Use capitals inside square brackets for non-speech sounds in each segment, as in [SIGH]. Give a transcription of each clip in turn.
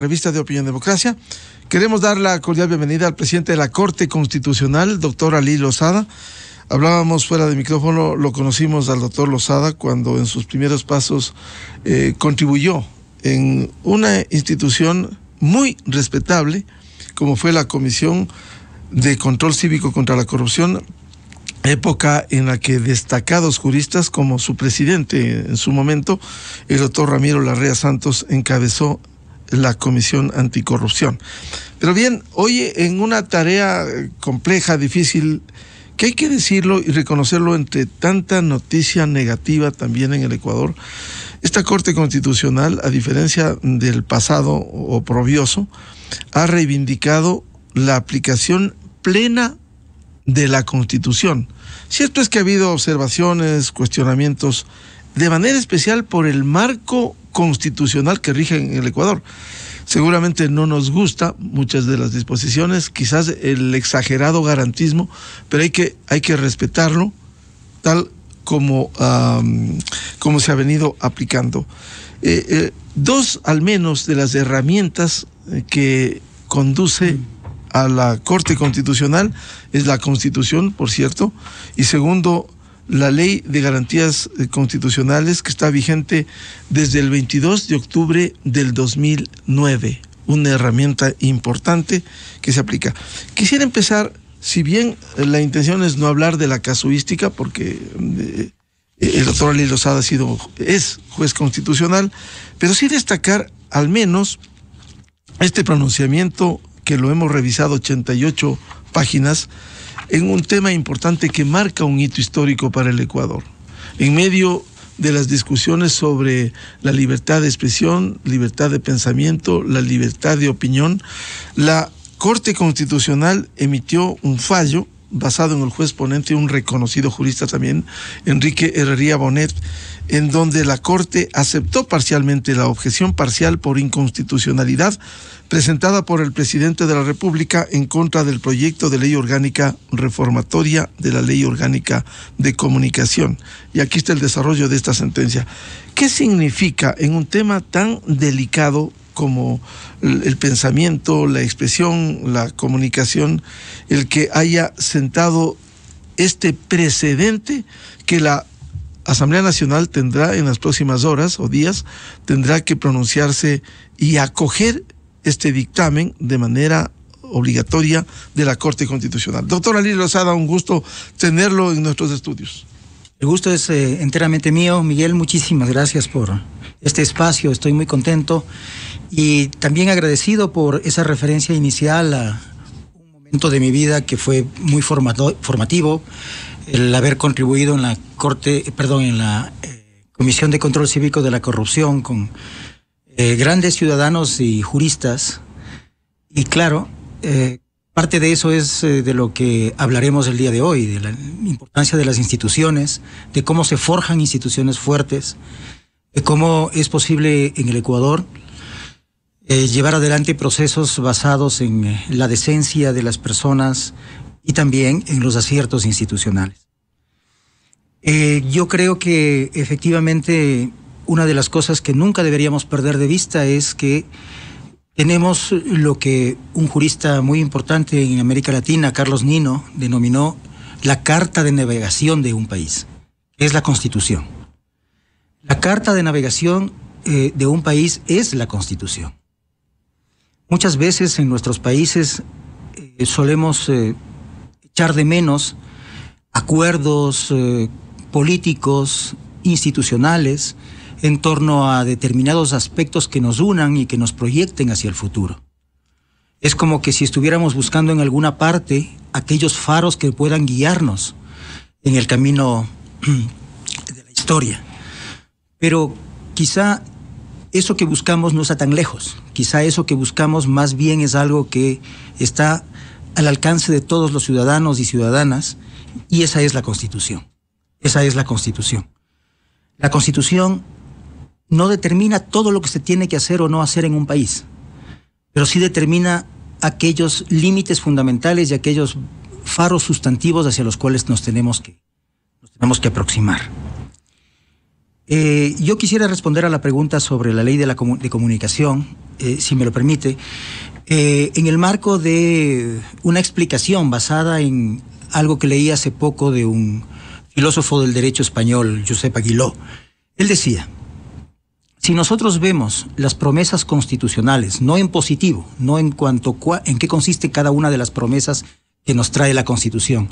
Revista de Opinión Democracia. Queremos dar la cordial bienvenida al presidente de la Corte Constitucional, doctor Ali Lozada. Hablábamos fuera de micrófono, lo conocimos al doctor Lozada cuando en sus primeros pasos eh, contribuyó en una institución muy respetable, como fue la Comisión de Control Cívico contra la Corrupción, época en la que destacados juristas como su presidente en su momento, el doctor Ramiro Larrea Santos, encabezó la Comisión Anticorrupción. Pero bien, hoy en una tarea eh, compleja, difícil, que hay que decirlo y reconocerlo entre tanta noticia negativa también en el Ecuador, esta Corte Constitucional, a diferencia del pasado oprobioso, ha reivindicado la aplicación plena de la Constitución. Cierto es que ha habido observaciones, cuestionamientos, de manera especial por el marco constitucional que rige en el Ecuador. Seguramente no nos gusta muchas de las disposiciones, quizás el exagerado garantismo, pero hay que, hay que respetarlo tal como, como se ha venido aplicando. Eh, eh, dos al menos de las herramientas eh, que conduce a la Corte Constitucional es la Constitución, por cierto, y segundo, la ley de garantías eh, constitucionales que está vigente desde el 22 de octubre del 2009, una herramienta importante que se aplica. Quisiera empezar, si bien eh, la intención es no hablar de la casuística, porque eh, el doctor Ali Lozada ha sido, es juez constitucional, pero sí destacar al menos este pronunciamiento que lo hemos revisado 88 páginas, en un tema importante que marca un hito histórico para el Ecuador. En medio de las discusiones sobre la libertad de expresión, libertad de pensamiento, la libertad de opinión, la Corte Constitucional emitió un fallo basado en el juez ponente, un reconocido jurista también, Enrique Herrería Bonet, en donde la Corte aceptó parcialmente la objeción parcial por inconstitucionalidad presentada por el presidente de la República en contra del proyecto de ley orgánica reformatoria de la ley orgánica de comunicación. Y aquí está el desarrollo de esta sentencia. ¿Qué significa en un tema tan delicado como el pensamiento, la expresión, la comunicación, el que haya sentado este precedente que la Asamblea Nacional tendrá en las próximas horas o días, tendrá que pronunciarse y acoger este dictamen de manera obligatoria de la Corte Constitucional. Doctora Lili Rosada, un gusto tenerlo en nuestros estudios. El gusto es eh, enteramente mío. Miguel, muchísimas gracias por este espacio. Estoy muy contento y también agradecido por esa referencia inicial a un momento de mi vida que fue muy formativo, el haber contribuido en la corte, perdón, en la eh, Comisión de Control Cívico de la Corrupción con eh, grandes ciudadanos y juristas. Y claro, Parte de eso es eh, de lo que hablaremos el día de hoy, de la importancia de las instituciones, de cómo se forjan instituciones fuertes, de cómo es posible en el Ecuador eh, llevar adelante procesos basados en eh, la decencia de las personas y también en los aciertos institucionales. yo creo que efectivamente una de las cosas que nunca deberíamos perder de vista es que tenemos lo que un jurista muy importante en América Latina, Carlos Nino, denominó la carta de navegación de un país, es la constitución. La carta de navegación eh, de un país es la constitución. Muchas veces en nuestros países eh, solemos eh, echar de menos acuerdos políticos, institucionales, en torno a determinados aspectos que nos unan y que nos proyecten hacia el futuro. Es como que si estuviéramos buscando en alguna parte aquellos faros que puedan guiarnos en el camino [CLEARS THROAT] de la historia. Pero quizá eso que buscamos no está tan lejos. Quizá eso que buscamos más bien es algo que está al alcance de todos los ciudadanos y ciudadanas y esa es la constitución. Esa es la constitución. La constitución no determina todo lo que se tiene que hacer o no hacer en un país, pero sí determina aquellos límites fundamentales y aquellos faros sustantivos hacia los cuales nos tenemos que, nos tenemos que aproximar. Eh, yo quisiera responder a la pregunta sobre la ley de, la comunicación, eh, si me lo permite, eh, en el marco de una explicación basada en algo que leí hace poco de un filósofo del derecho español, Josep Aguiló. Él decía, si nosotros vemos las promesas constitucionales, no en positivo, no en cuanto en qué consiste cada una de las promesas que nos trae la Constitución,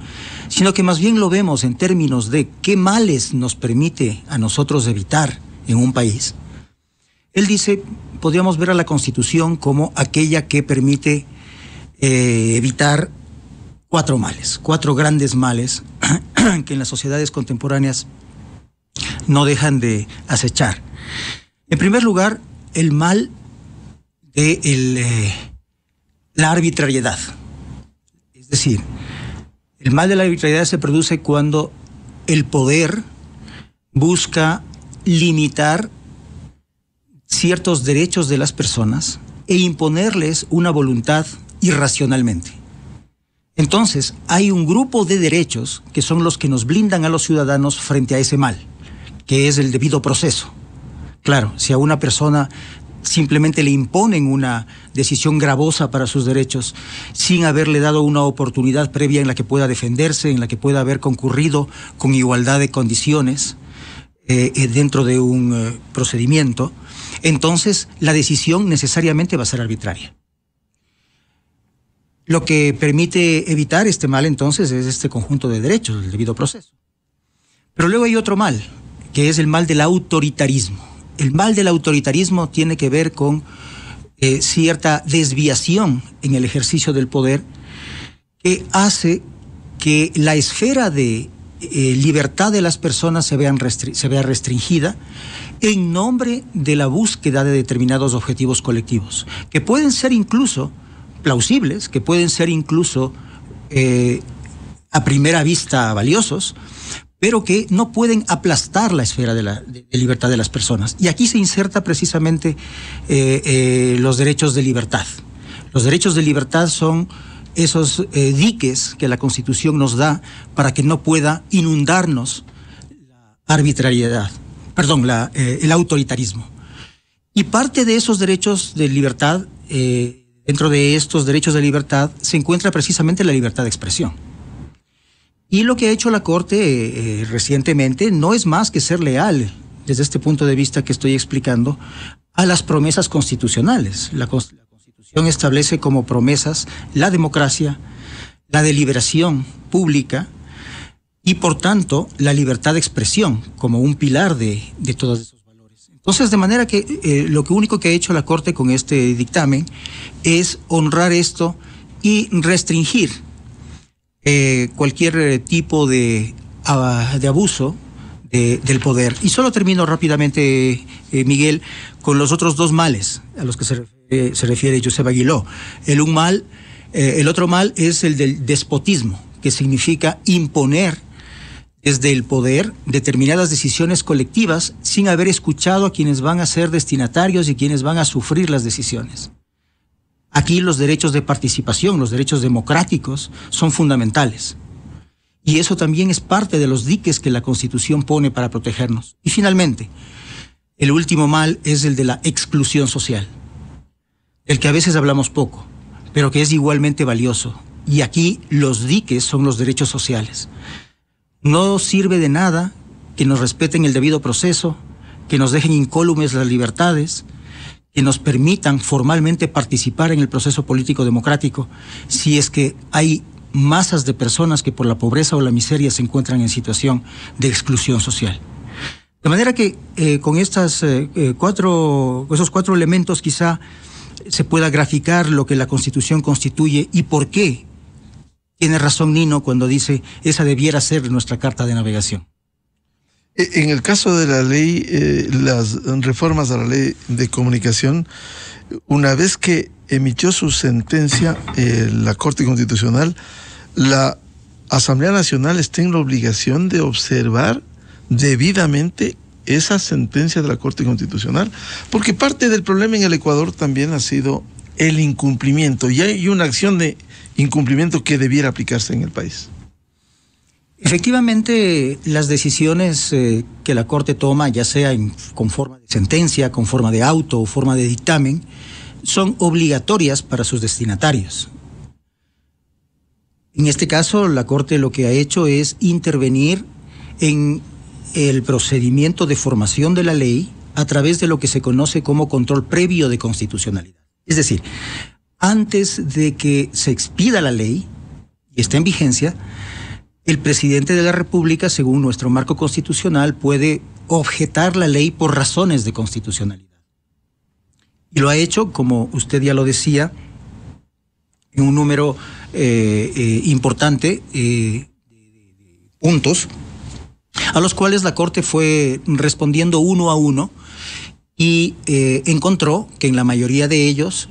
sino que más bien lo vemos en términos de qué males nos permite a nosotros evitar en un país. Él dice, podríamos ver a la Constitución como aquella que permite eh, evitar cuatro males, cuatro grandes males [CLEARS THROAT] que en las sociedades contemporáneas no dejan de acechar. En primer lugar, el mal de eh, la arbitrariedad. Es decir, el mal de la arbitrariedad se produce cuando el poder busca limitar ciertos derechos de las personas e imponerles una voluntad irracionalmente. Entonces, hay un grupo de derechos que son los que nos blindan a los ciudadanos frente a ese mal, que es el debido proceso. Claro, si a una persona simplemente le imponen una decisión gravosa para sus derechos, sin haberle dado una oportunidad previa en la que pueda defenderse, en la que pueda haber concurrido con igualdad de condiciones eh, eh, dentro de un eh, procedimiento, entonces la decisión necesariamente va a ser arbitraria. Lo que permite evitar este mal entonces es este conjunto de derechos, el debido proceso. Pero luego hay otro mal, que es el mal del autoritarismo el mal del autoritarismo tiene que ver con eh, cierta desviación en el ejercicio del poder que hace que la esfera de eh, libertad de las personas se, vea restringida en nombre de la búsqueda de determinados objetivos colectivos, que pueden ser incluso plausibles, que pueden ser incluso eh, a primera vista valiosos, pero que no pueden aplastar la esfera de, la, libertad de las personas. Y aquí se inserta precisamente eh, eh, los derechos de libertad. Los derechos de libertad son esos eh, diques que la Constitución nos da para que no pueda inundarnos la arbitrariedad, perdón, la, el autoritarismo. Y parte de esos derechos de libertad, dentro de estos derechos de libertad, se encuentra precisamente la libertad de expresión y lo que ha hecho la Corte eh, eh, recientemente no es más que ser leal, desde este punto de vista que estoy explicando, a las promesas constitucionales. La, Constitución establece como promesas la democracia, la deliberación pública y, por tanto, la libertad de expresión como un pilar de, todos esos valores. entonces, de manera que eh, lo que único que ha hecho la Corte con este dictamen es honrar esto y restringir eh, cualquier eh, tipo de, ah, abuso del poder. Y solo termino rápidamente, eh, Miguel, con los otros dos males a los que se, refiere Josep Aguiló. El, un mal, el otro mal es el del despotismo, que significa imponer desde el poder determinadas decisiones colectivas sin haber escuchado a quienes van a ser destinatarios y quienes van a sufrir las decisiones. Aquí los derechos de participación, los derechos democráticos son fundamentales. Y eso también es parte de los diques que la Constitución pone para protegernos. Y finalmente, el último mal es el de la exclusión social, el que a veces hablamos poco, pero que es igualmente valioso. Y aquí los diques son los derechos sociales. No sirve de nada que nos respeten el debido proceso, que nos dejen incólumes las libertades, que nos permitan formalmente participar en el proceso político democrático si es que hay masas de personas que por la pobreza o la miseria se encuentran en situación de exclusión social. De manera que eh, con estas, eh, eh, cuatro, esos cuatro elementos quizá se pueda graficar lo que la Constitución constituye y por qué. Tiene razón Nino cuando dice esa debiera ser nuestra carta de navegación. E, en el caso de la ley, eh, las reformas a la ley de comunicación, una vez que emitió su sentencia eh, la Corte Constitucional, la Asamblea Nacional está en la obligación de observar debidamente esa sentencia de la Corte Constitucional, porque parte del problema en el Ecuador también ha sido el incumplimiento y hay una acción de incumplimiento que debiera aplicarse en el país. Efectivamente, las decisiones eh, que la Corte toma, ya sea en, con forma de sentencia, con forma de auto o forma de dictamen, son obligatorias para sus destinatarios. En este caso, la Corte lo que ha hecho es intervenir en el procedimiento de formación de la ley a través de lo que se conoce como control previo de constitucionalidad. Es decir, antes de que se expida la ley y esté en vigencia, el presidente de la República, según nuestro marco constitucional, puede objetar la ley por razones de constitucionalidad. Y lo ha hecho, como usted ya lo decía, en un número eh, eh, importante eh, de puntos, a los cuales la Corte fue respondiendo uno a uno y encontró que en la mayoría de ellos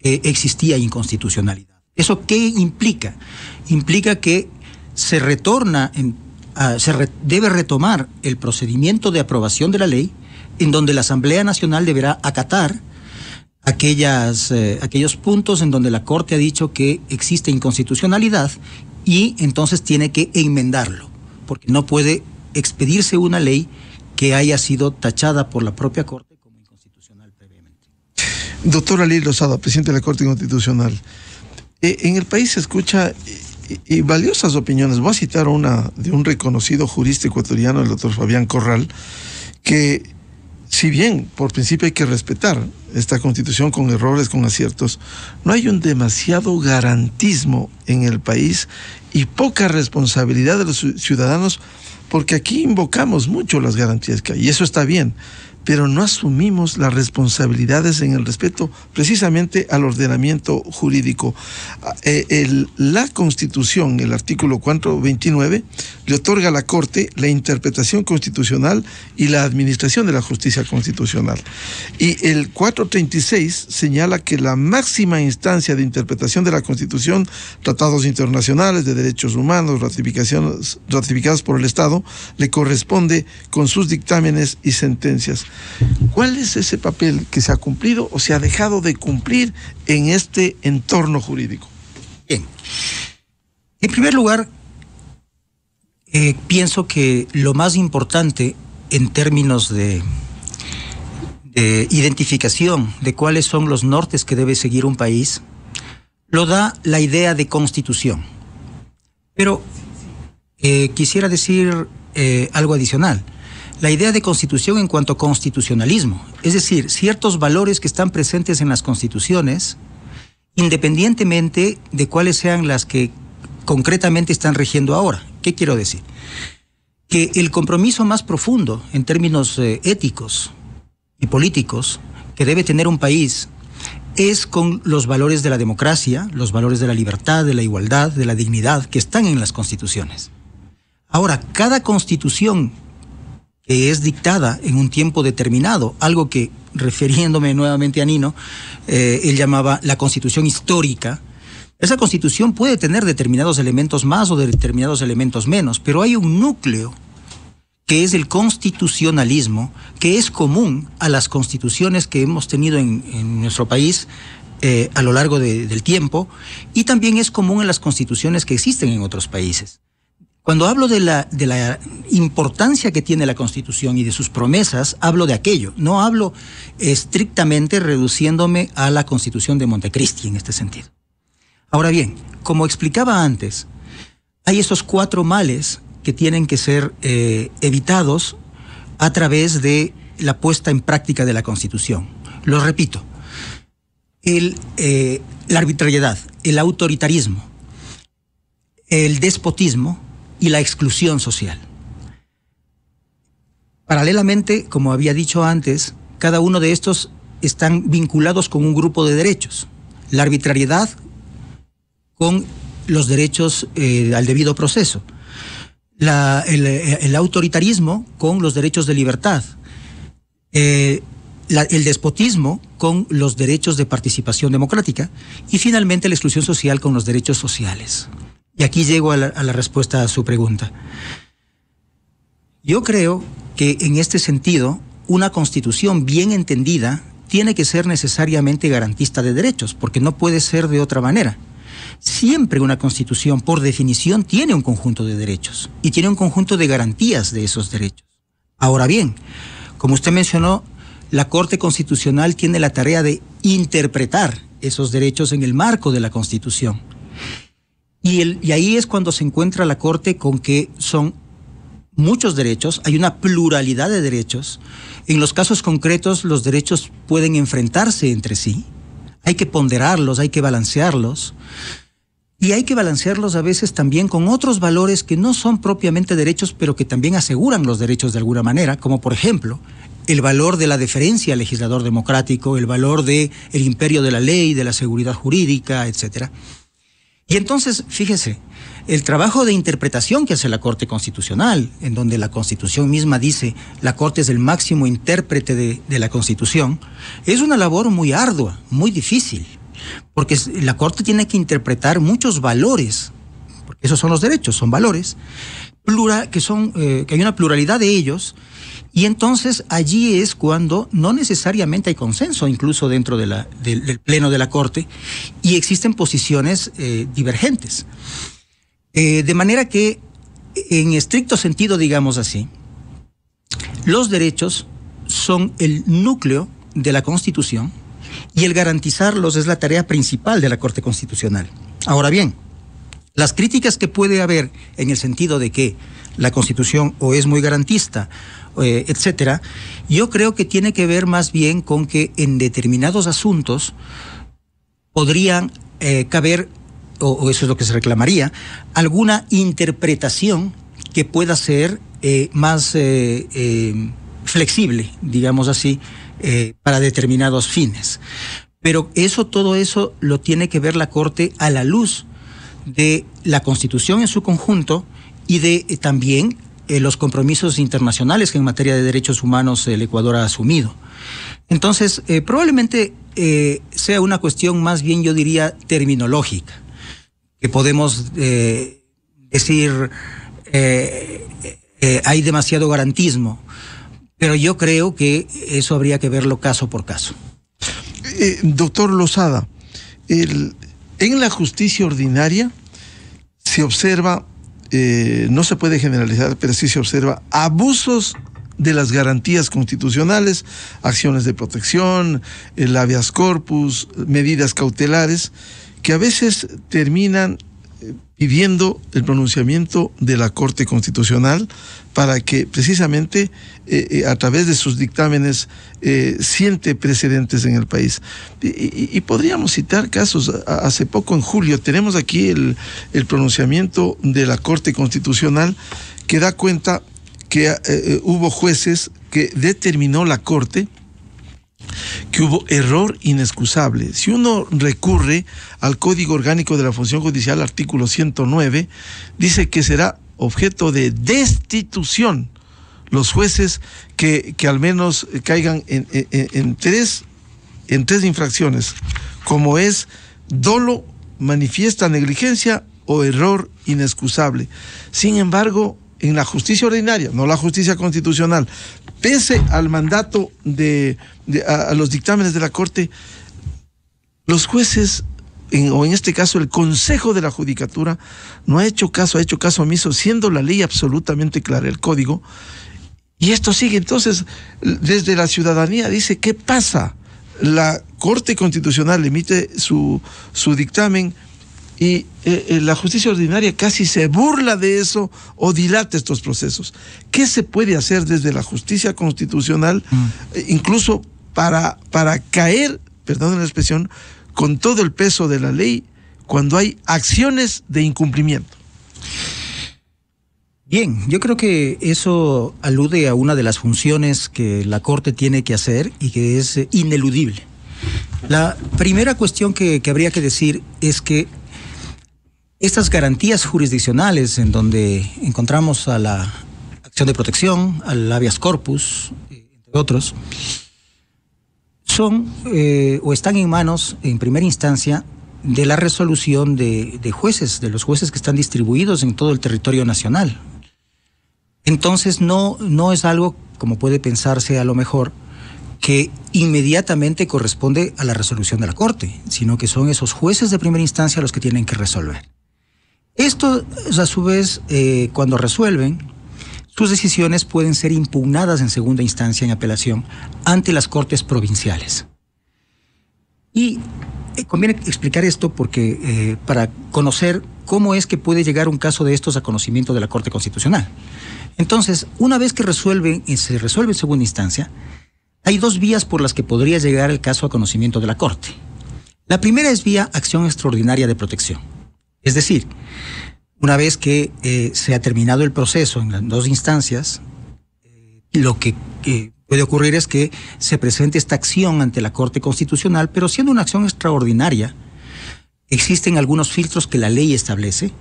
existía inconstitucionalidad. ¿Eso qué implica? Implica que se retorna, en, ah, se debe retomar el procedimiento de aprobación de la ley, en donde la Asamblea Nacional deberá acatar aquellas, eh, aquellos puntos en donde la Corte ha dicho que existe inconstitucionalidad y entonces tiene que enmendarlo, porque no puede expedirse una ley que haya sido tachada por la propia Corte como inconstitucional previamente. Doctora Lil Lozada, presidente de la Corte Constitucional, eh, en el país se escucha y, valiosas opiniones. Voy a citar una de un reconocido jurista ecuatoriano, el doctor Fabián Corral, que si bien por principio hay que respetar esta constitución con errores, con aciertos, no hay un demasiado garantismo en el país y poca responsabilidad de los ciudadanos porque aquí invocamos mucho las garantías que y eso está bien pero no asumimos las responsabilidades en el respeto precisamente al ordenamiento jurídico. Ah, eh, la Constitución, el artículo 429, le otorga a la Corte la interpretación constitucional y la administración de la justicia constitucional. Y el 436 señala que la máxima instancia de interpretación de la Constitución, tratados internacionales de derechos humanos ratificaciones, ratificados por el Estado, le corresponde con sus dictámenes y sentencias. ¿Cuál es ese papel que se ha cumplido o se ha dejado de cumplir en este entorno jurídico? Bien. En primer lugar, eh, pienso que lo más importante en términos de, identificación de cuáles son los nortes que debe seguir un país, lo da la idea de constitución. Pero eh, quisiera decir eh, algo adicional la idea de constitución en cuanto a constitucionalismo, es decir, ciertos valores que están presentes en las constituciones, independientemente de cuáles sean las que concretamente están regiendo ahora. ¿Qué quiero decir? Que el compromiso más profundo en términos eh, éticos y políticos que debe tener un país es con los valores de la democracia, los valores de la libertad, de la igualdad, de la dignidad que están en las constituciones. Ahora, cada constitución es dictada en un tiempo determinado, algo que, refiriéndome nuevamente a Nino, eh, él llamaba la constitución histórica. Esa constitución puede tener determinados elementos más o determinados elementos menos, pero hay un núcleo que es el constitucionalismo, que es común a las constituciones que hemos tenido en, nuestro país eh, a lo largo del tiempo, y también es común en las constituciones que existen en otros países. Cuando hablo de la, importancia que tiene la Constitución y de sus promesas, hablo de aquello. No hablo estrictamente reduciéndome a la Constitución de Montecristi en este sentido. Ahora bien, como explicaba antes, hay esos cuatro males que tienen que ser eh, evitados a través de la puesta en práctica de la Constitución. Lo repito, eh, la arbitrariedad, el autoritarismo, el despotismo y la exclusión social. Paralelamente, como había dicho antes, cada uno de estos están vinculados con un grupo de derechos. La arbitrariedad con los derechos eh, al debido proceso. Eh, el, autoritarismo con los derechos de libertad. Eh, el despotismo con los derechos de participación democrática. Y finalmente la exclusión social con los derechos sociales. Y aquí llego a la, respuesta a su pregunta. Yo creo que en este sentido, una constitución bien entendida tiene que ser necesariamente garantista de derechos, porque no puede ser de otra manera. Siempre una constitución, por definición, tiene un conjunto de derechos y tiene un conjunto de garantías de esos derechos. Ahora bien, como usted mencionó, la Corte Constitucional tiene la tarea de interpretar esos derechos en el marco de la Constitución. Y, ahí es cuando se encuentra la Corte con que son muchos derechos, hay una pluralidad de derechos. En los casos concretos los derechos pueden enfrentarse entre sí, hay que ponderarlos, hay que balancearlos. Y hay que balancearlos a veces también con otros valores que no son propiamente derechos, pero que también aseguran los derechos de alguna manera, como por ejemplo el valor de la deferencia al legislador democrático, el valor del el imperio de la ley, de la seguridad jurídica, etcétera. Y entonces, fíjese, el trabajo de interpretación que hace la Corte Constitucional, en donde la Constitución misma dice la Corte es el máximo intérprete de, la Constitución, es una labor muy ardua, muy difícil, porque la Corte tiene que interpretar muchos valores, porque esos son los derechos, son valores, que son, eh, que hay una pluralidad de ellos, y entonces allí es cuando no necesariamente hay consenso, incluso dentro del, pleno de la Corte, y existen posiciones eh, divergentes. Eh, de manera que, en estricto sentido, digamos así, los derechos son el núcleo de la Constitución y el garantizarlos es la tarea principal de la Corte Constitucional. Ahora bien, las críticas que puede haber en el sentido de que la Constitución o es muy garantista, eh, etcétera, yo creo que tiene que ver más bien con que en determinados asuntos podrían eh, caber, o, eso es lo que se reclamaría, alguna interpretación que pueda ser eh, más flexible, digamos así, para determinados fines. Pero eso, todo eso lo tiene que ver la Corte a la luz de la Constitución en su conjunto y de eh, también eh, los compromisos internacionales que en materia de derechos humanos el Ecuador ha asumido. Entonces, eh, probablemente sea una cuestión más bien, yo diría, terminológica, que podemos decir, hay demasiado garantismo, pero yo creo que eso habría que verlo caso por caso. doctor Lozada, en la justicia ordinaria, se observa, eh, no se puede generalizar, pero sí se observa abusos de las garantías constitucionales, acciones de protección, el eh, habeas corpus, medidas cautelares, que a veces terminan y viendo el pronunciamiento de la Corte Constitucional para que precisamente eh, eh, a través de sus dictámenes eh, siente precedentes en el país. Y, podríamos citar casos. Hace poco, en julio, tenemos aquí el, pronunciamiento de la Corte Constitucional que da cuenta que hubo jueces que determinó la Corte que hubo error inexcusable. Si uno recurre al Código Orgánico de la Función Judicial, artículo 109, dice que será objeto de destitución los jueces que, al menos caigan en, tres, en tres infracciones, como es dolo, manifiesta negligencia o error inexcusable. Sin embargo, en la justicia ordinaria, no la justicia constitucional, pese al mandato de, a, los dictámenes de la Corte, los jueces, o en este caso el Consejo de la Judicatura, no ha hecho caso, ha hecho caso omiso, siendo la ley absolutamente clara, el código. Y esto sigue. Entonces, desde la ciudadanía dice, ¿qué pasa? La Corte Constitucional emite su, su dictamen, y eh, eh, la justicia ordinaria casi se burla de eso o dilata estos procesos. ¿Qué se puede hacer desde la justicia constitucional, mm. eh, incluso para, para caer, perdón la expresión, con todo el peso de la ley cuando hay acciones de incumplimiento? Bien, yo creo que eso alude a una de las funciones que la Corte tiene que hacer y que es ineludible. La primera cuestión que, que habría que decir es que estas garantías jurisdiccionales en donde encontramos a la acción de protección, al habeas corpus, entre otros, son eh, o están en manos, en primera instancia, de la resolución de, de, jueces, de los jueces que están distribuidos en todo el territorio nacional. Entonces no, no es algo, como puede pensarse a lo mejor, que inmediatamente corresponde a la resolución de la Corte, sino que son esos jueces de primera instancia los que tienen que resolver. Esto, a su vez, eh, cuando resuelven, sus decisiones pueden ser impugnadas en segunda instancia en apelación ante las Cortes Provinciales. Y eh, conviene explicar esto porque eh, para conocer cómo es que puede llegar un caso de estos a conocimiento de la Corte Constitucional. Entonces, una vez que resuelven, y se resuelve en segunda instancia, hay dos vías por las que podría llegar el caso a conocimiento de la Corte. La primera es vía acción extraordinaria de protección es decir, una vez que eh, se ha terminado el proceso en las dos instancias, eh, lo que puede ocurrir es que se presente esta acción ante la Corte Constitucional, pero siendo una acción extraordinaria, existen algunos filtros que la ley establece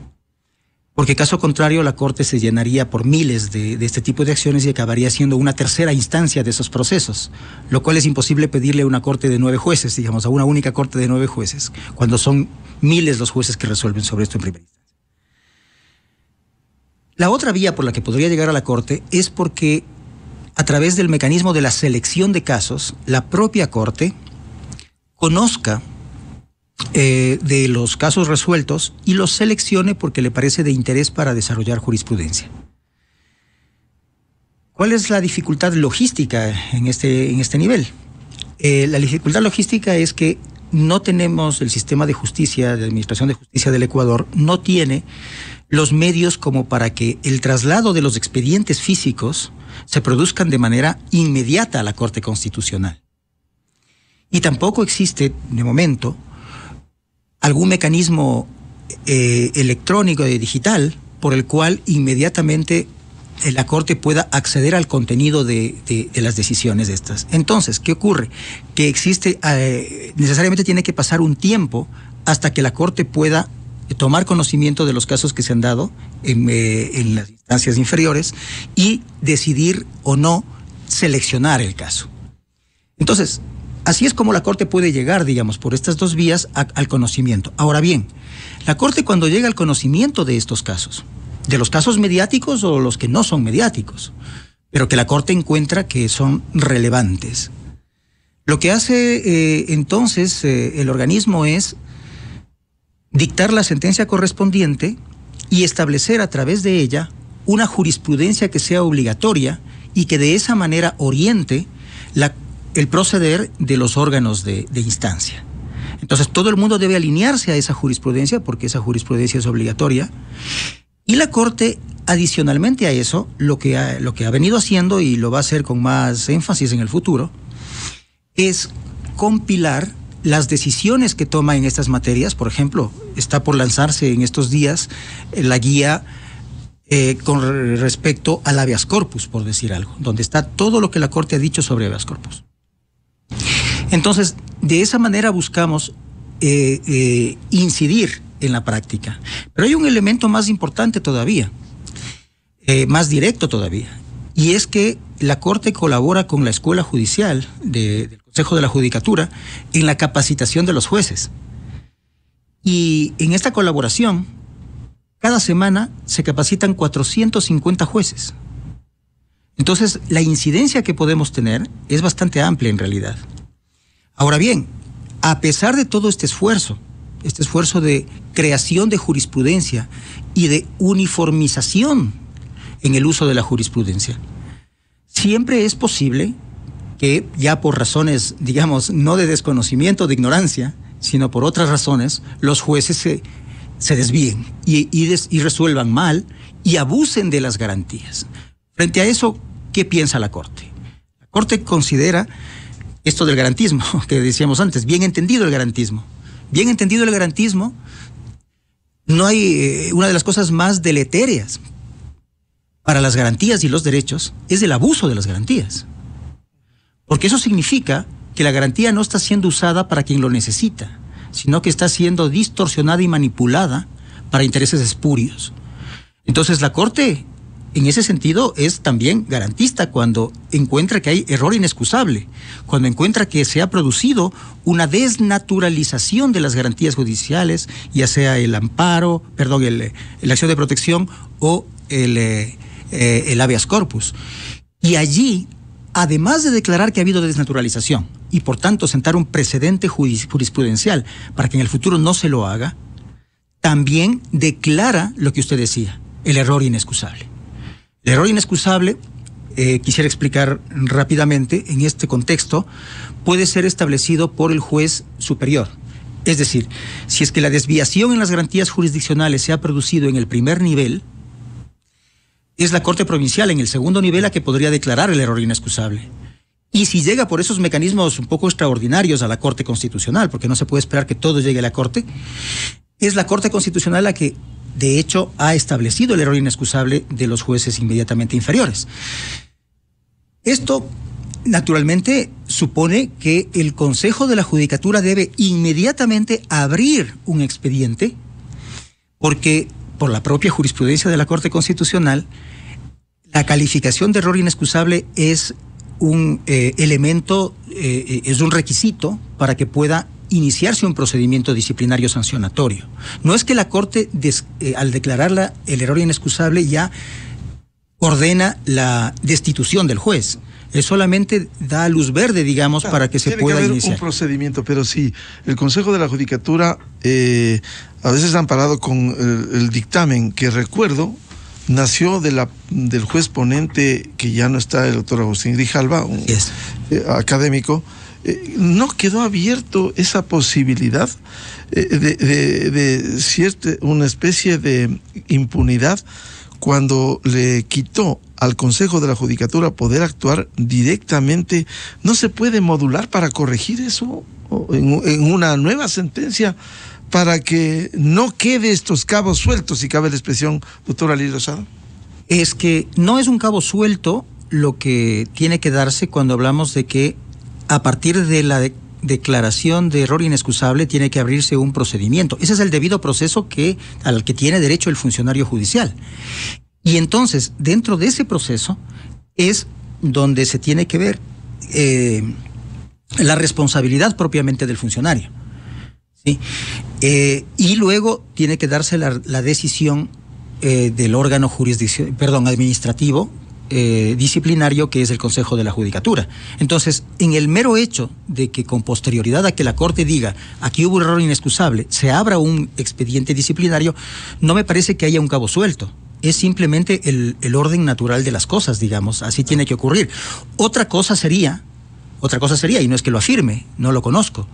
porque caso contrario la Corte se llenaría por miles de, este tipo de acciones y acabaría siendo una tercera instancia de esos procesos, lo cual es imposible pedirle a una Corte de nueve jueces, digamos, a una única Corte de nueve jueces, cuando son miles los jueces que resuelven sobre esto en primera instancia. La otra vía por la que podría llegar a la Corte es porque a través del mecanismo de la selección de casos, la propia Corte conozca eh, de los casos resueltos y los seleccione porque le parece de interés para desarrollar jurisprudencia. ¿Cuál es la dificultad logística en este, en este nivel? Eh, la dificultad logística es que no tenemos el sistema de justicia, de administración de justicia del Ecuador, no tiene los medios como para que el traslado de los expedientes físicos se produzcan de manera inmediata a la Corte Constitucional. Y tampoco existe, de momento, algún mecanismo eh, electrónico y digital por el cual inmediatamente eh, la Corte pueda acceder al contenido de, las decisiones de estas. Entonces, ¿qué ocurre? Que existe, eh, necesariamente tiene que pasar un tiempo hasta que la Corte pueda tomar conocimiento de los casos que se han dado en, en las instancias inferiores y decidir o no seleccionar el caso. Entonces, Así es como la Corte puede llegar, digamos, por estas dos vías al conocimiento. Ahora bien, la Corte cuando llega al conocimiento de estos casos, de los casos mediáticos o los que no son mediáticos, pero que la Corte encuentra que son relevantes, lo que hace eh, entonces eh, el organismo es dictar la sentencia correspondiente y establecer a través de ella una jurisprudencia que sea obligatoria y que de esa manera oriente la el proceder de los órganos de, instancia. Entonces todo el mundo debe alinearse a esa jurisprudencia porque esa jurisprudencia es obligatoria. Y la Corte, adicionalmente a eso, lo que ha, lo que ha venido haciendo y lo va a hacer con más énfasis en el futuro, es compilar las decisiones que toma en estas materias. Por ejemplo, está por lanzarse en estos días eh, la guía eh, con respecto al habeas corpus, por decir algo, donde está todo lo que la Corte ha dicho sobre habeas corpus. Entonces, de esa manera buscamos eh, eh, incidir en la práctica. Pero hay un elemento más importante todavía, eh, más directo todavía, y es que la Corte colabora con la Escuela Judicial del Consejo de la Judicatura en la capacitación de los jueces. Y en esta colaboración, cada semana se capacitan 450 jueces. Entonces, la incidencia que podemos tener es bastante amplia en realidad. Ahora bien, a pesar de todo este esfuerzo, este esfuerzo de creación de jurisprudencia y de uniformización en el uso de la jurisprudencia, siempre es posible que ya por razones, digamos, no de desconocimiento, de ignorancia, sino por otras razones, los jueces se, desvíen y, y, y resuelvan mal y abusen de las garantías. Frente a eso, ¿qué piensa la Corte? La Corte considera esto del garantismo [LAUGHS] que decíamos antes, bien entendido el garantismo. Bien entendido el garantismo, no hay eh, una de las cosas más deleterias para las garantías y los derechos es el abuso de las garantías. Porque eso significa que la garantía no está siendo usada para quien lo necesita, sino que está siendo distorsionada y manipulada para intereses espurios. Entonces la Corte en ese sentido es también garantista cuando encuentra que hay error inexcusable, cuando encuentra que se ha producido una desnaturalización de las garantías judiciales, ya sea el amparo, perdón, el, acción de protección o el, eh, eh, el habeas corpus. Y allí, además de declarar que ha habido desnaturalización y por tanto sentar un precedente jurisprudencial para que en el futuro no se lo haga, también declara lo que usted decía, el error inexcusable. El error inexcusable, eh, quisiera explicar rápidamente, en este contexto, puede ser establecido por el juez superior. Es decir, si es que la desviación en las garantías jurisdiccionales se ha producido en el primer nivel, es la Corte Provincial en el segundo nivel la que podría declarar el error inexcusable. Y si llega por esos mecanismos un poco extraordinarios a la Corte Constitucional, porque no se puede esperar que todo llegue a la Corte, es la Corte Constitucional la que de hecho, ha establecido el error inexcusable de los jueces inmediatamente inferiores. Esto, naturalmente, supone que el Consejo de la Judicatura debe inmediatamente abrir un expediente, porque por la propia jurisprudencia de la Corte Constitucional, la calificación de error inexcusable es un eh, elemento, eh, eh, es un requisito para que pueda iniciarse un procedimiento disciplinario sancionatorio. No es que la Corte, eh, al declararla el error inexcusable, ya ordena la destitución del juez. Es solamente da luz verde, digamos, para que se pueda que iniciar. un procedimiento, pero sí, el Consejo de la Judicatura eh, a veces han parado con el, dictamen que recuerdo nació de la, del juez ponente que ya no está, el doctor Agustín Grijalva, un eh, académico, eh, no quedó abierto esa posibilidad eh, de, cierta, una especie de impunidad cuando le quitó al Consejo de la Judicatura poder actuar directamente, ¿no se puede modular para corregir eso en, una nueva sentencia para que no quede estos cabos sueltos, si cabe la expresión, doctora Lili Rosado? Es que no es un cabo suelto lo que tiene que darse cuando hablamos de que a partir de la declaración de error inexcusable tiene que abrirse un procedimiento. Ese es el debido proceso que, al que tiene derecho el funcionario judicial. Y entonces, dentro de ese proceso es donde se tiene que ver eh, la responsabilidad propiamente del funcionario. Eh, y luego tiene que darse la, decisión eh, del órgano perdón, administrativo eh, disciplinario que es el Consejo de la Judicatura. Entonces, en el mero hecho de que con posterioridad a que la Corte diga aquí hubo un error inexcusable, se abra un expediente disciplinario, no me parece que haya un cabo suelto es simplemente el, orden natural de las cosas, digamos, así tiene que ocurrir. Otra cosa sería, otra cosa sería, y no es que lo afirme, no lo conozco,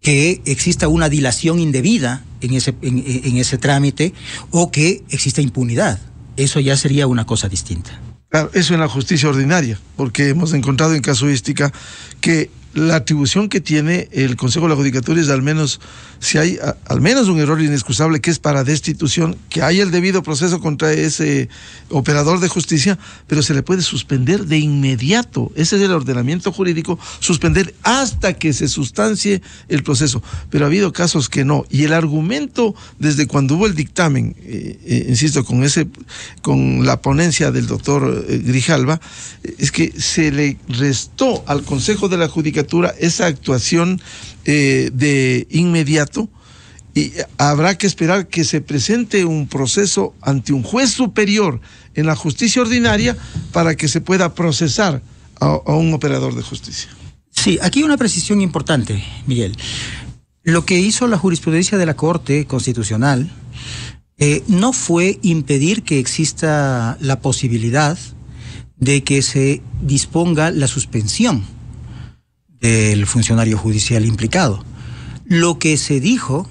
que exista una dilación indebida en ese, en ese trámite o que exista impunidad. Eso ya sería una cosa distinta. Claro, eso en la justicia ordinaria, porque hemos encontrado en casuística que la atribución que tiene el Consejo de la Judicatura es al menos, si hay al menos un error inexcusable que es para destitución, que haya el debido proceso contra ese operador de justicia, pero se le puede suspender de inmediato. Ese es el ordenamiento jurídico, suspender hasta que se sustancie el proceso. Pero ha habido casos que no. Y el argumento desde cuando hubo el dictamen, eh, eh, insisto, con, ese, con la ponencia del doctor Grijalba, eh, Grijalva, es que se le restó al Consejo de la Judicatura esa actuación eh, de inmediato y habrá que esperar que se presente un proceso ante un juez superior en la justicia ordinaria para que se pueda procesar a, un operador de justicia. Sí, aquí una precisión importante, Miguel. Lo que hizo la jurisprudencia de la Corte Constitucional eh, no fue impedir que exista la posibilidad de que se disponga la suspensión del funcionario judicial implicado. Lo que se dijo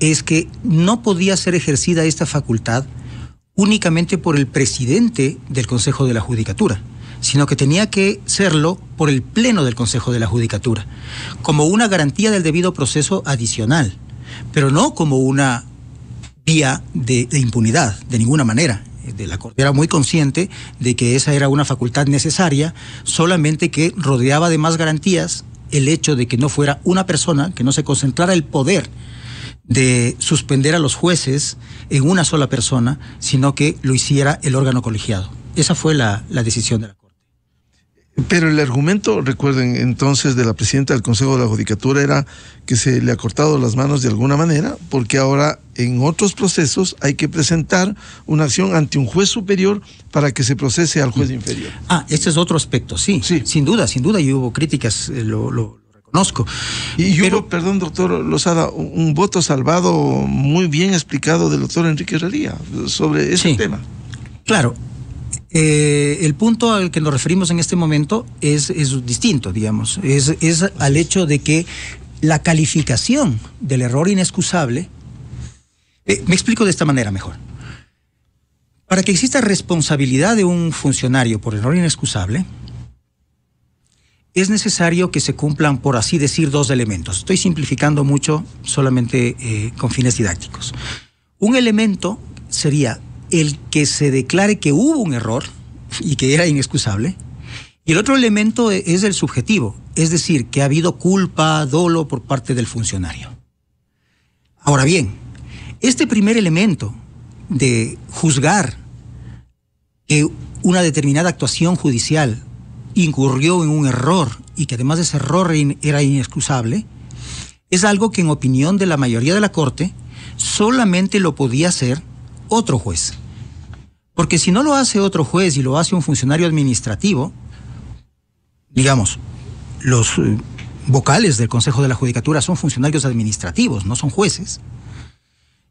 es que no podía ser ejercida esta facultad únicamente por el presidente del Consejo de la Judicatura, sino que tenía que serlo por el Pleno del Consejo de la Judicatura, como una garantía del debido proceso adicional, pero no como una vía de, de impunidad, de ninguna manera. De la Corte era muy consciente de que esa era una facultad necesaria, solamente que rodeaba de más garantías el hecho de que no fuera una persona, que no se concentrara el poder de suspender a los jueces en una sola persona, sino que lo hiciera el órgano colegiado. Esa fue la, la decisión de la pero el argumento, recuerden, entonces de la presidenta del Consejo de la Judicatura era que se le ha cortado las manos de alguna manera, porque ahora en otros procesos hay que presentar una acción ante un juez superior para que se procese al juez inferior. Ah, este es otro aspecto, sí. Sin duda, sin duda, y hubo críticas, eh, lo, lo conozco. Y yo, perdón, doctor Lozada, un, voto salvado muy bien explicado del doctor Enrique Herrería sobre ese sí, tema. Claro, eh, el punto al que nos referimos en este momento es, es distinto, digamos, es, es, al hecho de que la calificación del error inexcusable, eh, me explico de esta manera mejor. Para que exista responsabilidad de un funcionario por error inexcusable, es necesario que se cumplan, por así decir, dos elementos. Estoy simplificando mucho solamente eh, con fines didácticos. Un elemento sería el que se declare que hubo un error y que era inexcusable. Y el otro elemento e-, es el subjetivo, es decir, que ha habido culpa, dolo por parte del funcionario. Ahora bien, este primer elemento de juzgar que una determinada actuación judicial incurrió en un error y que además ese error era inexcusable, es algo que en opinión de la mayoría de la Corte solamente lo podía hacer otro juez. Porque si no lo hace otro juez y lo hace un funcionario administrativo, digamos, los eh, vocales del Consejo de la Judicatura son funcionarios administrativos, no son jueces,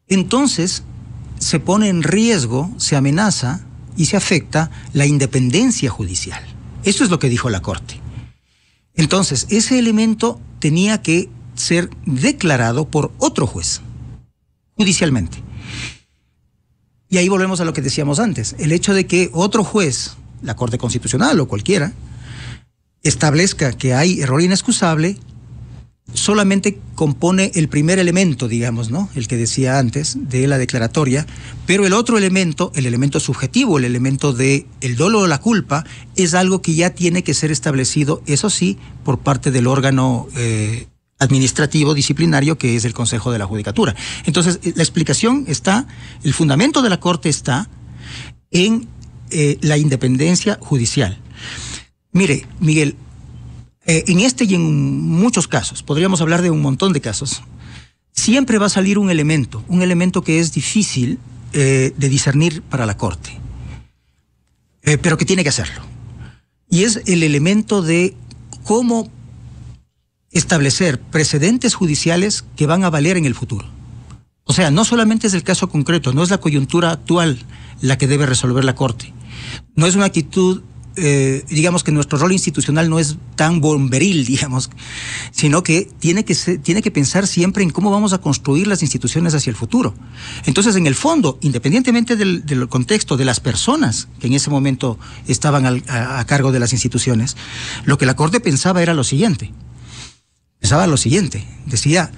entonces se pone en riesgo, se amenaza y se afecta la independencia judicial. Eso es lo que dijo la Corte. Entonces, ese elemento tenía que ser declarado por otro juez, judicialmente. Y ahí volvemos a lo que decíamos antes, el hecho de que otro juez, la Corte Constitucional o cualquiera, establezca que hay error inexcusable, solamente compone el primer elemento, digamos, ¿no? El que decía antes de la declaratoria, pero el otro elemento, el elemento subjetivo, el elemento de el dolo o la culpa, es algo que ya tiene que ser establecido, eso sí, por parte del órgano eh, administrativo disciplinario que es el Consejo de la Judicatura. Entonces, eh, la explicación está, el fundamento de la Corte está en eh, la independencia judicial. Mire, Miguel, eh, en este y en muchos casos, podríamos hablar de un montón de casos, siempre va a salir un elemento, un elemento que es difícil de discernir para la Corte, pero que tiene que hacerlo. Y es el elemento de cómo establecer precedentes judiciales que van a valer en el futuro. O sea, no solamente es el caso concreto, no es la coyuntura actual la que debe resolver la Corte. No es una actitud, eh, digamos que nuestro rol institucional no es tan bomberil, [LAUGHS] digamos, sino que tiene que, tiene que pensar siempre en cómo vamos a construir las instituciones hacia el futuro. Entonces, en el fondo, independientemente del, contexto de las personas que en ese momento estaban a cargo de las instituciones, lo que la Corte pensaba era lo siguiente pensaba lo siguiente, decía,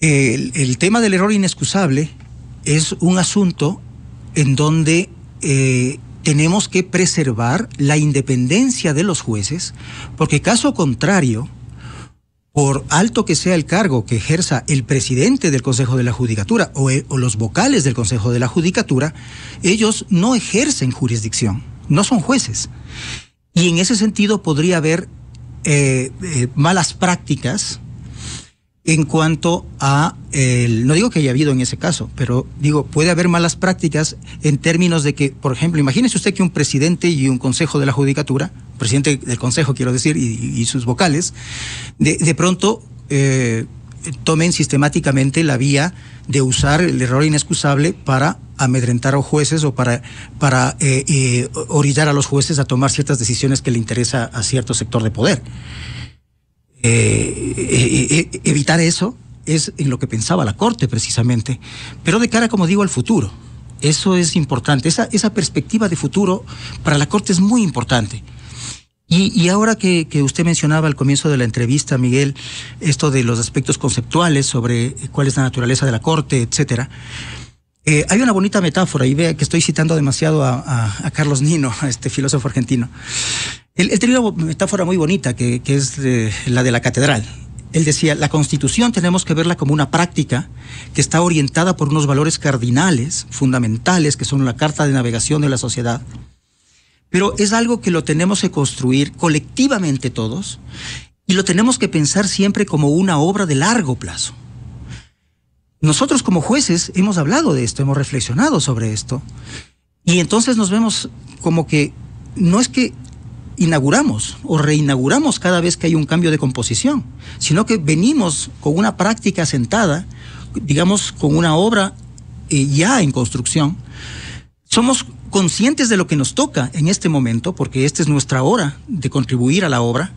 eh, el, tema del error inexcusable es un asunto en donde eh, tenemos que preservar la independencia de los jueces, porque caso contrario, por alto que sea el cargo que ejerza el presidente del Consejo de la Judicatura o, eh, o los vocales del Consejo de la Judicatura, ellos no ejercen jurisdicción, no son jueces. Y en ese sentido podría haber eh, eh, malas prácticas en cuanto a, no digo que haya habido en ese caso, pero digo, puede haber malas prácticas en términos de que, por ejemplo, imagínese usted que un presidente y un consejo de la judicatura, presidente del consejo quiero decir, y, sus vocales, de, pronto eh, tomen sistemáticamente la vía de usar el error inexcusable para amedrentar a jueces o para, para eh, eh, orillar a los jueces a tomar ciertas decisiones que le interesa a cierto sector de poder. Eh, evitar eso es en lo que pensaba la Corte precisamente, pero de cara, como digo, al futuro. Eso es importante, esa, esa perspectiva de futuro para la Corte es muy importante. Y, ahora que, usted mencionaba al comienzo de la entrevista, Miguel, esto de los aspectos conceptuales sobre cuál es la naturaleza de la corte, etcétera, eh, hay una bonita metáfora, y vea que estoy citando demasiado a, Carlos Nino, [LAUGHS] este filósofo argentino. Él, tenía una metáfora muy bonita, que, es eh, la de la catedral. Él decía, la constitución tenemos que verla como una práctica que está orientada por unos valores cardinales, fundamentales, que son la carta de navegación de la sociedad, pero es algo que lo tenemos que construir colectivamente todos y lo tenemos que pensar siempre como una obra de largo plazo. Nosotros como jueces hemos hablado de esto, hemos reflexionado sobre esto y entonces nos vemos como que no es que inauguramos o reinauguramos cada vez que hay un cambio de composición, sino que venimos con una práctica sentada, digamos, con una obra eh, ya en construcción. Somos conscientes de lo que nos toca en este momento, porque esta es nuestra hora de contribuir a la obra,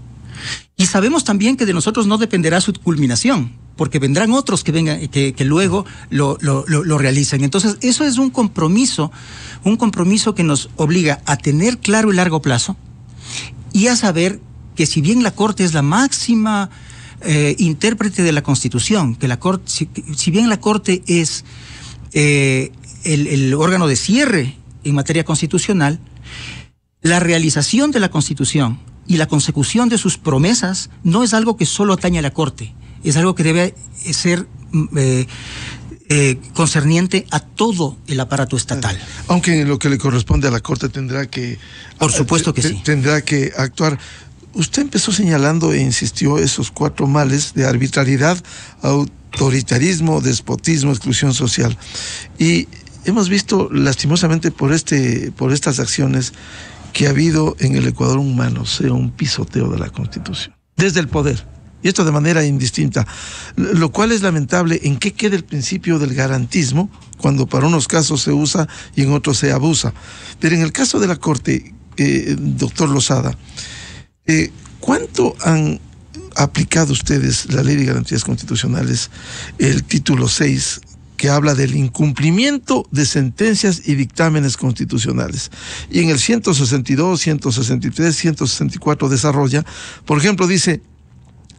y sabemos también que de nosotros no dependerá su culminación, porque vendrán otros que, vengan, que, que luego lo, lo, realicen. Entonces, eso es un compromiso, un compromiso que nos obliga a tener claro el largo plazo y a saber que si bien la Corte es la máxima eh, intérprete de la Constitución, que la Corte, si, bien la Corte es eh, el órgano de cierre en materia constitucional, la realización de la Constitución y la consecución de sus promesas no es algo que solo atañe a la Corte, es algo que debe eh, ser mm, eh, eh, concerniente a todo el aparato estatal. Aunque en lo que le corresponde a la Corte tendrá que... Por supuesto que sí. Tendrá que actuar. Usted empezó señalando e insistió esos cuatro males de arbitrariedad, autoritarismo, despotismo, exclusión social. Y hemos visto lastimosamente por, este, por estas acciones que ha habido en el Ecuador humano, sea un pisoteo de la Constitución, desde el poder, y esto de manera indistinta, lo cual es lamentable en qué queda el principio del garantismo cuando para unos casos se usa y en otros se abusa. Pero en el caso de la Corte, eh, doctor Lozada, eh, ¿cuánto han aplicado ustedes la Ley de Garantías Constitucionales, el título 6, que habla del incumplimiento de sentencias y dictámenes constitucionales. Y en el 162, 163, 164 desarrolla, por ejemplo, dice,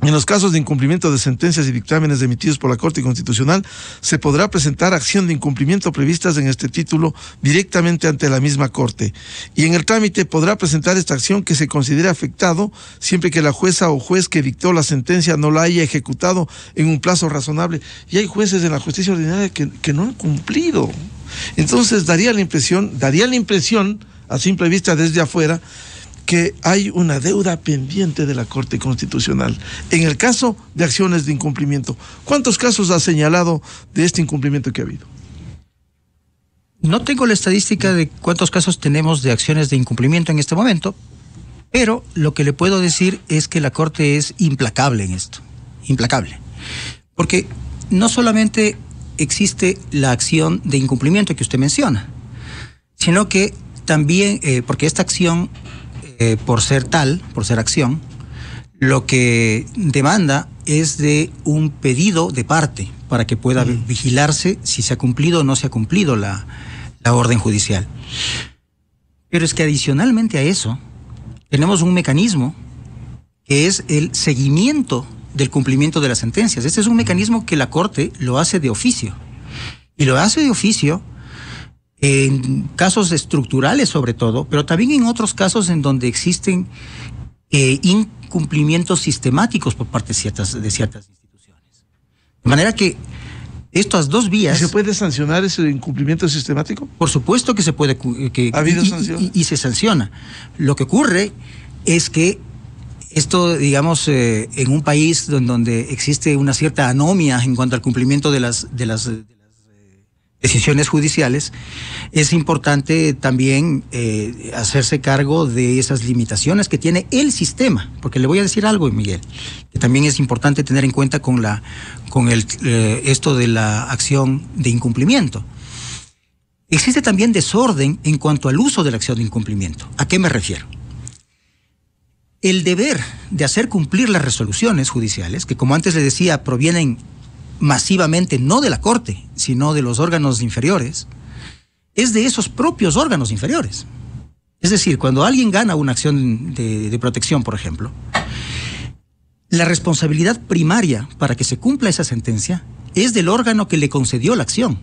en los casos de incumplimiento de sentencias y dictámenes emitidos por la Corte Constitucional, se podrá presentar acción de incumplimiento previstas en este título directamente ante la misma Corte. Y en el trámite podrá presentar esta acción que se considere afectado siempre que la jueza o juez que dictó la sentencia no la haya ejecutado en un plazo razonable. Y hay jueces de la justicia ordinaria que, que no han cumplido. Entonces daría la impresión, daría la impresión a simple vista desde afuera, que hay una deuda pendiente de la Corte Constitucional en el caso de acciones de incumplimiento. ¿Cuántos casos ha señalado de este incumplimiento que ha habido? No tengo la estadística de cuántos casos tenemos de acciones de incumplimiento en este momento, pero lo que le puedo decir es que la Corte es implacable en esto, implacable. Porque no solamente existe la acción de incumplimiento que usted menciona, sino que también, eh, porque esta acción eh, por ser tal, por ser acción, lo que demanda es de un pedido de parte para que pueda mm. vigilarse si se ha cumplido o no se ha cumplido la, la orden judicial. Pero es que adicionalmente a eso, tenemos un mecanismo que es el seguimiento del cumplimiento de las sentencias. Este es un mecanismo que la Corte lo hace de oficio. Y lo hace de oficio en casos estructurales sobre todo, pero también en otros casos en donde existen eh, incumplimientos sistemáticos por parte de ciertas, de ciertas instituciones. De manera que estas dos vías... ¿Se puede sancionar ese incumplimiento sistemático? Por supuesto que se puede... Eh, que, ¿Ha habido Y, se sanciona. Lo que ocurre es que esto, digamos, eh, en un país donde, existe una cierta anomia en cuanto al cumplimiento de las... De las decisiones judiciales, es importante también eh, hacerse cargo de esas limitaciones que tiene el sistema, porque le voy a decir algo, Miguel, que también es importante tener en cuenta con, la, con el, eh, esto de la acción de incumplimiento. Existe también desorden en cuanto al uso de la acción de incumplimiento. ¿A qué me refiero? El deber de hacer cumplir las resoluciones judiciales, que como antes le decía, provienen masivamente, no de la Corte, sino de los órganos inferiores, es de esos propios órganos inferiores. Es decir, cuando alguien gana una acción de, protección, por ejemplo, la responsabilidad primaria para que se cumpla esa sentencia es del órgano que le concedió la acción.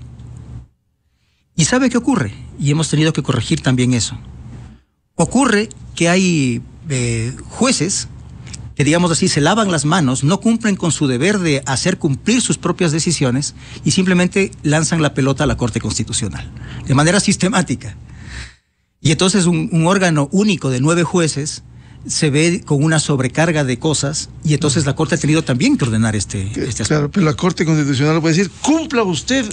¿Y sabe qué ocurre? Y hemos tenido que corregir también eso. Ocurre que hay eh, jueces que digamos así se lavan las manos, no cumplen con su deber de hacer cumplir sus propias decisiones y simplemente lanzan la pelota a la Corte Constitucional de manera sistemática. Y entonces un, órgano único de nueve jueces se ve con una sobrecarga de cosas y entonces la Corte ha tenido también que ordenar este, este Claro, pero la Corte Constitucional puede decir, cumpla usted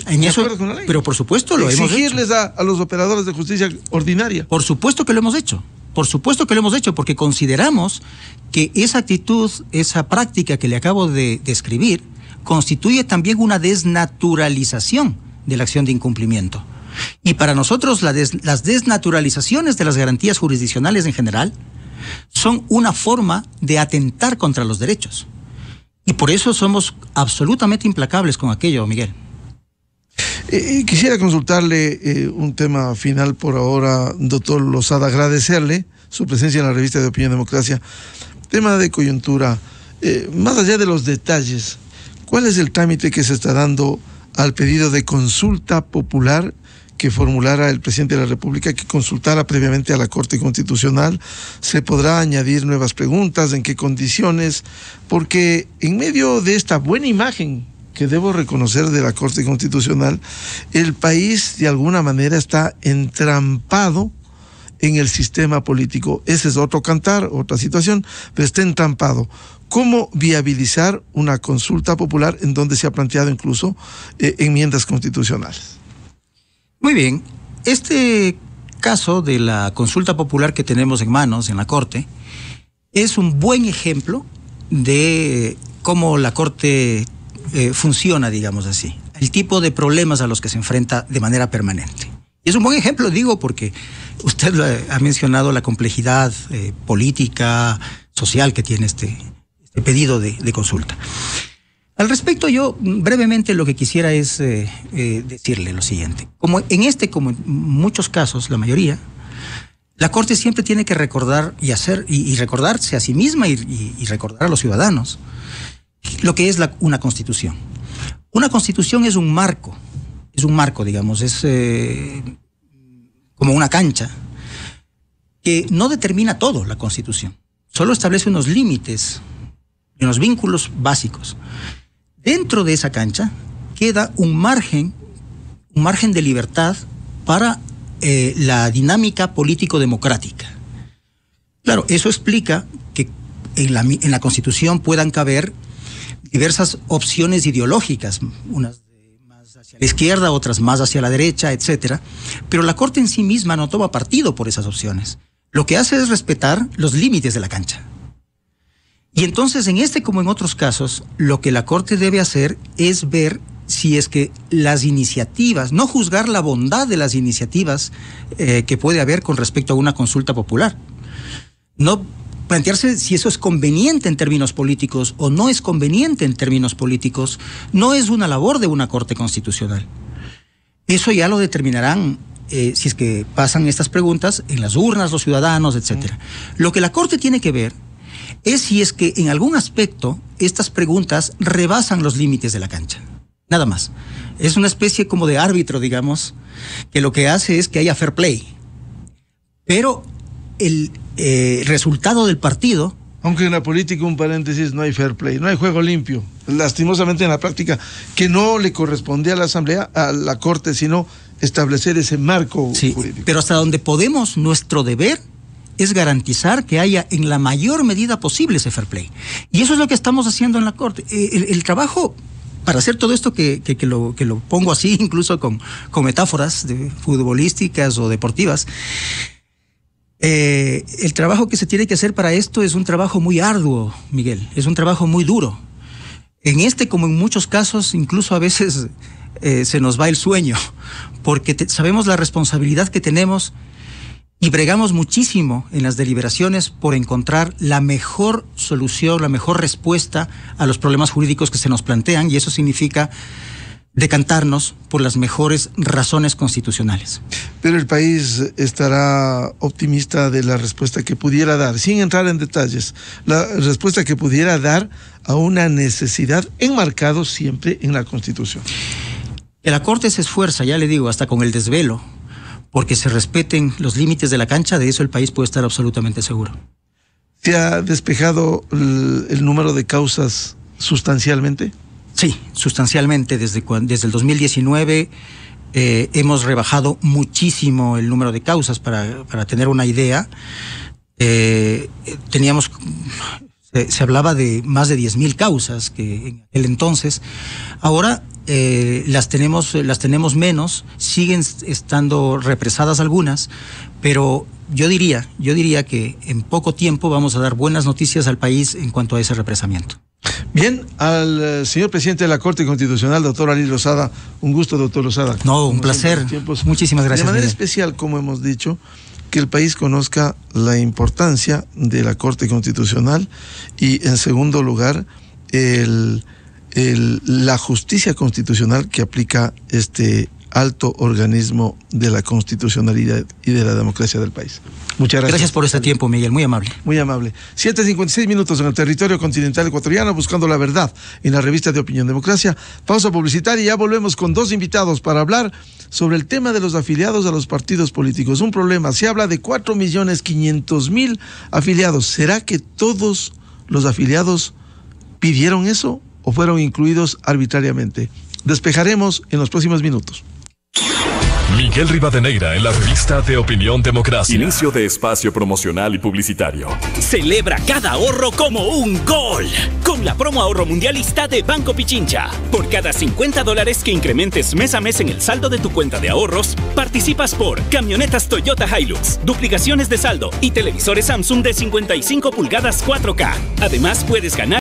Pero por supuesto lo hemos hecho. A, a los operadores de justicia ordinaria. Por supuesto que lo hemos hecho. Por supuesto que lo hemos hecho porque consideramos que esa actitud, esa práctica que le acabo de describir, constituye también una desnaturalización de la acción de incumplimiento. Y para nosotros las desnaturalizaciones de las garantías jurisdiccionales en general son una forma de atentar contra los derechos. Y por eso somos absolutamente implacables con aquello, Miguel. Eh, quisiera consultarle eh, un tema final por ahora, doctor Lozada, agradecerle su presencia en la revista de Opinión Democracia. Tema de coyuntura, eh, más allá de los detalles, ¿cuál es el trámite que se está dando al pedido de consulta popular que formulara el presidente de la República, que consultara previamente a la Corte Constitucional. Se podrá añadir nuevas preguntas, en qué condiciones, porque en medio de esta buena imagen que debo reconocer de la Corte Constitucional, el país de alguna manera está entrampado en el sistema político. Ese es otro cantar, otra situación, pero está entrampado. ¿Cómo viabilizar una consulta popular en donde se ha planteado incluso eh, enmiendas constitucionales? Muy bien. Este caso de la consulta popular que tenemos en manos en la Corte es un buen ejemplo de cómo la Corte eh, funciona, digamos así, el tipo de problemas a los que se enfrenta de manera permanente. Y es un buen ejemplo, digo, porque usted ha mencionado la complejidad eh, política, social que tiene este, este pedido de, consulta. Al respecto, yo brevemente lo que quisiera es eh, decirle lo siguiente. Como en este, como en muchos casos, la mayoría, la Corte siempre tiene que recordar y hacer y, recordarse a sí misma y recordar a los ciudadanos lo que es la, una constitución. Una constitución es un marco, es un marco, digamos, es eh, como una cancha que no determina todo la constitución, solo establece unos límites, unos vínculos básicos. Dentro de esa cancha queda un margen, un margen de libertad para eh, la dinámica político-democrática. Claro, eso explica que en la, en la Constitución puedan caber diversas opciones ideológicas, unas más hacia la izquierda, otras más hacia la derecha, etcétera, pero la Corte en sí misma no toma partido por esas opciones. Lo que hace es respetar los límites de la cancha. Y entonces, en este como en otros casos, lo que la Corte debe hacer es ver si es que las iniciativas, no juzgar la bondad de las iniciativas eh, que puede haber con respecto a una consulta popular. No plantearse si eso es conveniente en términos políticos o no es conveniente en términos políticos, no es una labor de una Corte Constitucional. Eso ya lo determinarán eh, si es que pasan estas preguntas en las urnas, los ciudadanos, etcétera. Lo que la Corte tiene que ver es si es que en algún aspecto estas preguntas rebasan los límites de la cancha. Nada más. Es una especie como de árbitro, digamos, que lo que hace es que haya fair play. Pero el, eh, resultado del partido. Aunque en la política, un paréntesis, no hay fair play, no hay juego limpio. Lastimosamente en la práctica, que no le correspondía a la Asamblea, a la Corte, sino establecer ese marco Pero hasta donde podemos, nuestro deber es garantizar que haya en la mayor medida posible ese fair play. Y eso es lo que estamos haciendo en la Corte. Eh, el, trabajo para hacer todo esto que, que, que, lo, que lo pongo así, [LAUGHS] incluso con, con metáforas de futbolísticas o deportivas, eh, el trabajo que se tiene que hacer para esto es un trabajo muy arduo, Miguel, es un trabajo muy duro. En este, como en muchos casos, incluso a veces eh, se nos va el sueño, porque sabemos la responsabilidad que tenemos y bregamos muchísimo en las deliberaciones por encontrar la mejor solución, la mejor respuesta a los problemas jurídicos que se nos plantean, y eso significa decantarnos por las mejores razones constitucionales. Pero el país estará optimista de la respuesta que pudiera dar, sin entrar en detalles, la respuesta que pudiera dar a una necesidad enmarcado siempre en la Constitución. La Corte se esfuerza, ya le digo, hasta con el desvelo, porque se respeten los límites de la cancha, de eso el país puede estar absolutamente seguro. ¿Se ha despejado el número de causas sustancialmente? Sí, sustancialmente. Desde, desde el 2019 eh, hemos rebajado muchísimo el número de causas para, tener una idea. Eh, teníamos, se, hablaba de más de 10.000 causas que en aquel entonces. Ahora eh, las, tenemos, las tenemos menos, siguen estando represadas algunas, pero yo diría, yo diría que en poco tiempo vamos a dar buenas noticias al país en cuanto a ese represamiento. Bien, al eh, señor presidente de la Corte Constitucional, doctor Ali Rosada, un gusto, doctor Rosada. No, un placer. Muchísimas gracias. De manera especial, como hemos dicho, que el país conozca la importancia de la Corte Constitucional y, en segundo lugar, la justicia constitucional que aplica este alto organismo de la constitucionalidad y de la democracia del país. Muchas gracias. Gracias por este tiempo, Miguel. Muy amable. Muy amable. 7.56 minutos en el territorio continental ecuatoriano, buscando la verdad en la revista de Opinión Democracia. Pausa publicitaria y ya volvemos con dos invitados para hablar sobre el tema de los afiliados a los partidos políticos. Un problema. Se habla de 4.500.000 afiliados. ¿Será que todos los afiliados pidieron eso o fueron incluidos arbitrariamente? Despejaremos en los próximos minutos. Miguel Rivadeneira en la revista de Opinión Democracia. Inicio de espacio promocional y publicitario. Celebra cada ahorro como un gol. Con la promo ahorro mundialista de Banco Pichincha. Por cada 50 dólares que incrementes mes a mes en el saldo de tu cuenta de ahorros, participas por camionetas Toyota Hilux, duplicaciones de saldo y televisores Samsung de 55 pulgadas 4K. Además, puedes ganar